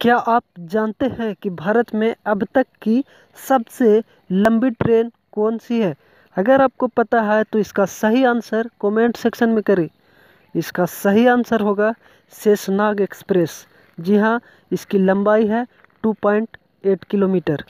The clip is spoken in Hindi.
क्या आप जानते हैं कि भारत में अब तक की सबसे लंबी ट्रेन कौन सी है अगर आपको पता है तो इसका सही आंसर कमेंट सेक्शन में करें इसका सही आंसर होगा शेषनाग एक्सप्रेस जी हाँ इसकी लंबाई है 2.8 किलोमीटर